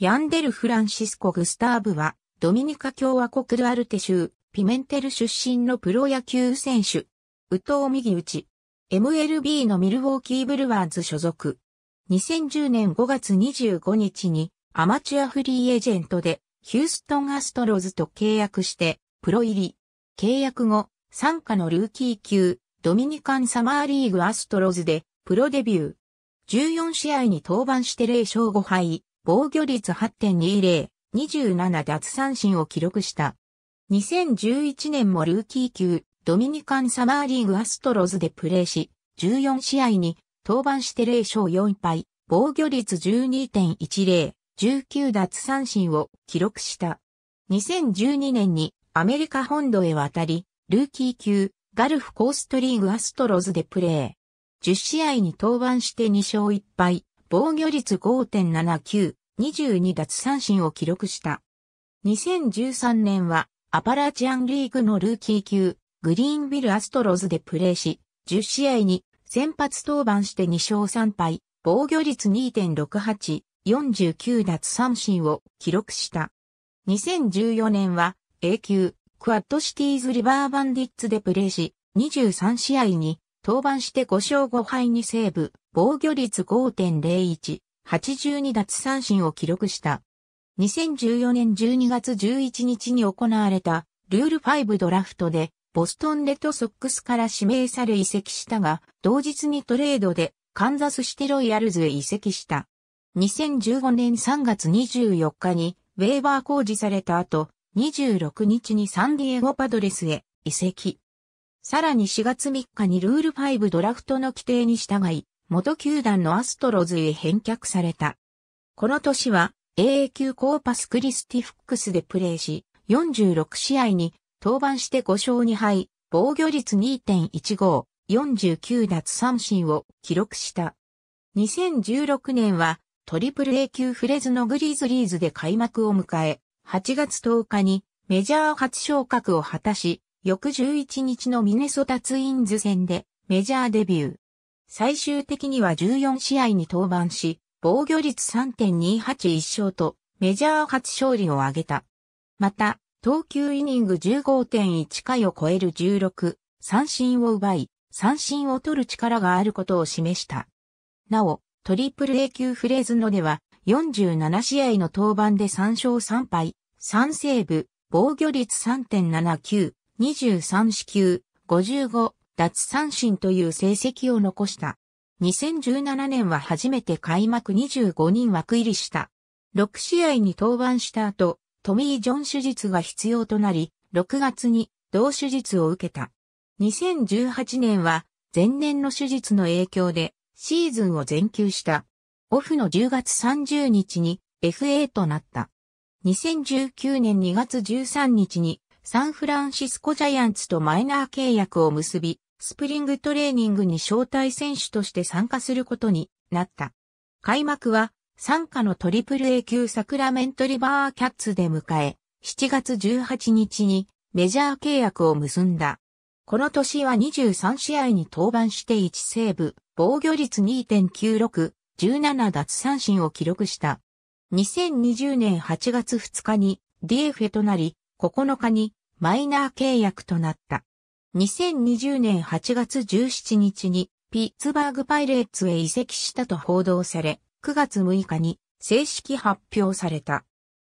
ヤンデル・フランシスコ・グスターブは、ドミニカ共和国ルアルテ州、ピメンテル出身のプロ野球選手。宇藤右打ち。MLB のミルウォーキーブルワーズ所属。2010年5月25日にアマチュアフリーエージェントでヒューストンアストロズと契約してプロ入り。契約後、参加のルーキー級ドミニカンサマーリーグアストロズでプロデビュー。14試合に登板して0勝5敗。防御率8.20、27奪三振を記録した。2011年もルーキー級、ドミニカンサマーリーグアストロズでプレーし、14試合に登板して0勝4敗、防御率12.10、19奪三振を記録した。2012年にアメリカ本土へ渡り、ルーキー級、ガルフコーストリーグアストロズでプレー。10試合に登板して2勝1敗、防御率5.79、22奪三振を記録した。2013年はアパラチアンリーグのルーキー級グリーンビルアストロズでプレーし、10試合に先発登板して2勝3敗、防御率2.68、49奪三振を記録した。2014年は A 級クワッドシティーズリバーバンディッツでプレーし、23試合に登板して5勝5敗にセーブ、防御率5.01、82奪三振を記録した。2014年12月11日に行われたルール5ドラフトでボストンレッドソックスから指名され移籍したが、同日にトレードでカンザスシテロイヤルズへ移籍した。2015年3月24日にウェーバー工事された後、26日にサンディエゴパドレスへ移籍。さらに4月3日にルール5ドラフトの規定に従い、元球団のアストロズへ返却された。この年は AA 級コーパスクリスティフックスでプレーし、46試合に登板して5勝2敗、防御率2.15、49奪三振を記録した。2016年はトリプル A 級フレズのグリズリーズで開幕を迎え、8月10日にメジャー初昇格を果たし、翌11日のミネソタツインズ戦でメジャーデビュー。最終的には14試合に登板し、防御率3.281勝と、メジャー初勝利を挙げた。また、投球イニング15.1回を超える16、三振を奪い、三振を取る力があることを示した。なお、トリプル A 級フレーズのでは、47試合の登板で3勝3敗、3セーブ、防御率3.79、23四球、55、奪三振という成績を残した。2017年は初めて開幕25人枠入りした。6試合に登板した後、トミー・ジョン手術が必要となり、6月に同手術を受けた。2018年は前年の手術の影響でシーズンを全休した。オフの10月30日に FA となった。2019年2月13日にサンフランシスコジャイアンツとマイナー契約を結び、スプリングトレーニングに招待選手として参加することになった。開幕は、参加の AAA 級サクラメントリバーキャッツで迎え、7月18日にメジャー契約を結んだ。この年は23試合に登板して1セーブ、防御率2.96、17奪三振を記録した。2020年8月2日に DF となり、9日にマイナー契約となった。2020年8月17日にピッツバーグパイレーツへ移籍したと報道され、9月6日に正式発表された。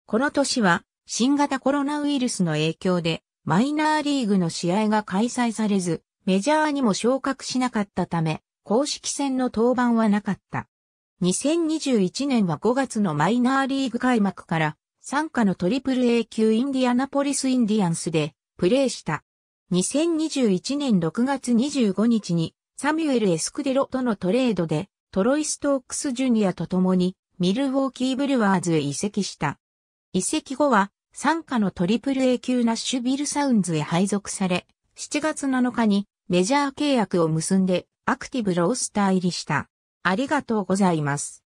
この年は新型コロナウイルスの影響でマイナーリーグの試合が開催されず、メジャーにも昇格しなかったため、公式戦の登板はなかった。2021年は5月のマイナーリーグ開幕から、参加のトリプル A 級インディアナポリスインディアンスでプレーした。2021年6月25日にサミュエル・エスクデロとのトレードでトロイ・ストークス・ジュニアと共にミルウォーキー・ブルワーズへ移籍した。移籍後は参加のトリプル A 級ナッシュビル・サウンズへ配属され、7月7日にメジャー契約を結んでアクティブロースター入りした。ありがとうございます。